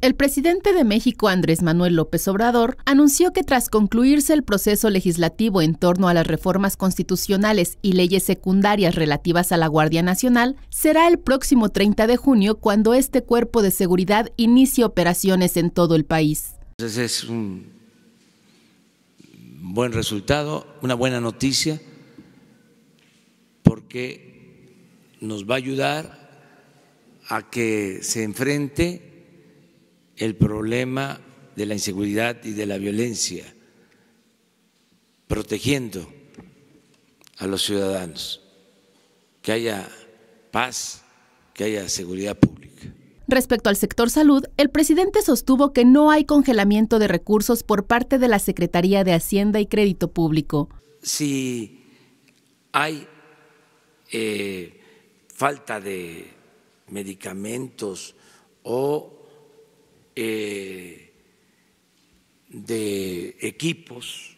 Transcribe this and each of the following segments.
El presidente de México, Andrés Manuel López Obrador, anunció que tras concluirse el proceso legislativo en torno a las reformas constitucionales y leyes secundarias relativas a la Guardia Nacional, será el próximo 30 de junio cuando este cuerpo de seguridad inicie operaciones en todo el país. Ese es un buen resultado, una buena noticia, porque nos va a ayudar a que se enfrente el problema de la inseguridad y de la violencia, protegiendo a los ciudadanos, que haya paz, que haya seguridad pública. Respecto al sector salud, el presidente sostuvo que no hay congelamiento de recursos por parte de la Secretaría de Hacienda y Crédito Público. Si hay eh, falta de medicamentos o eh, de equipos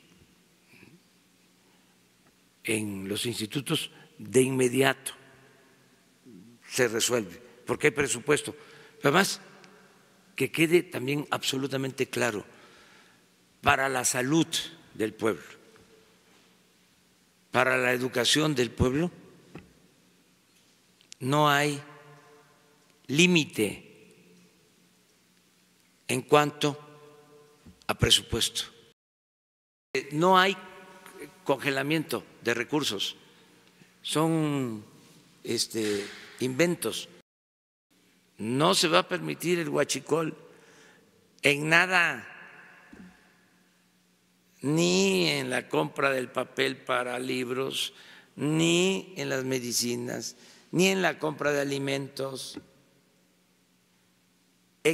en los institutos de inmediato se resuelve, porque hay presupuesto. Además, que quede también absolutamente claro, para la salud del pueblo, para la educación del pueblo, no hay límite en cuanto a presupuesto. Eh, no hay congelamiento de recursos, son este, inventos. No se va a permitir el huachicol en nada, ni en la compra del papel para libros, ni en las medicinas, ni en la compra de alimentos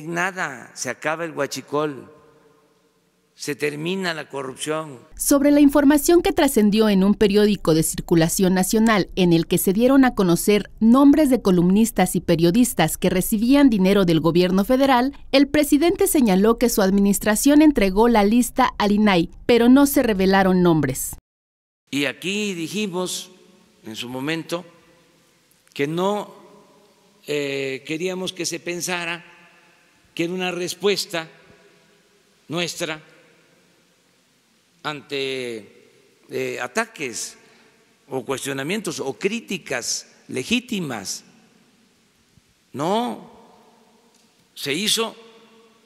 nada se acaba el huachicol. Se termina la corrupción. Sobre la información que trascendió en un periódico de circulación nacional en el que se dieron a conocer nombres de columnistas y periodistas que recibían dinero del gobierno federal, el presidente señaló que su administración entregó la lista al INAI, pero no se revelaron nombres. Y aquí dijimos en su momento que no eh, queríamos que se pensara que una respuesta nuestra ante eh, ataques o cuestionamientos o críticas legítimas. No, se hizo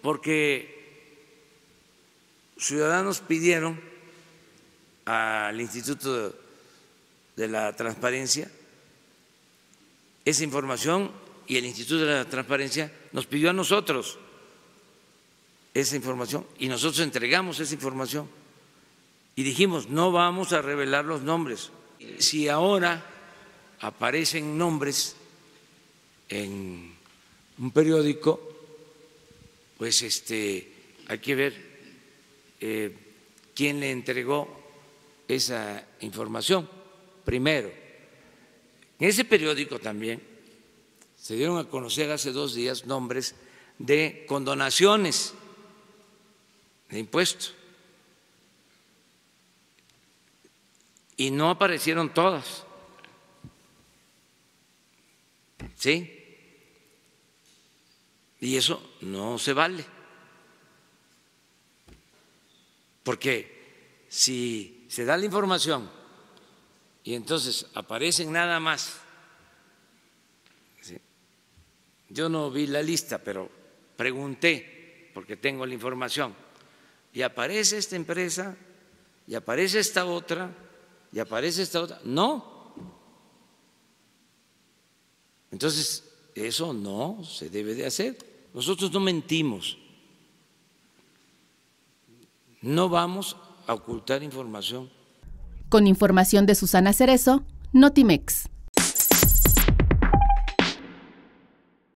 porque ciudadanos pidieron al Instituto de la Transparencia esa información y el Instituto de la Transparencia nos pidió a nosotros esa información y nosotros entregamos esa información y dijimos, no vamos a revelar los nombres. Si ahora aparecen nombres en un periódico, pues este, hay que ver eh, quién le entregó esa información primero. En ese periódico también se dieron a conocer hace dos días nombres de condonaciones de impuestos. Y no aparecieron todas. ¿Sí? Y eso no se vale. Porque si se da la información y entonces aparecen nada más yo no vi la lista, pero pregunté, porque tengo la información, y aparece esta empresa, y aparece esta otra, y aparece esta otra. No. Entonces, eso no se debe de hacer. Nosotros no mentimos. No vamos a ocultar información. Con información de Susana Cerezo, Notimex.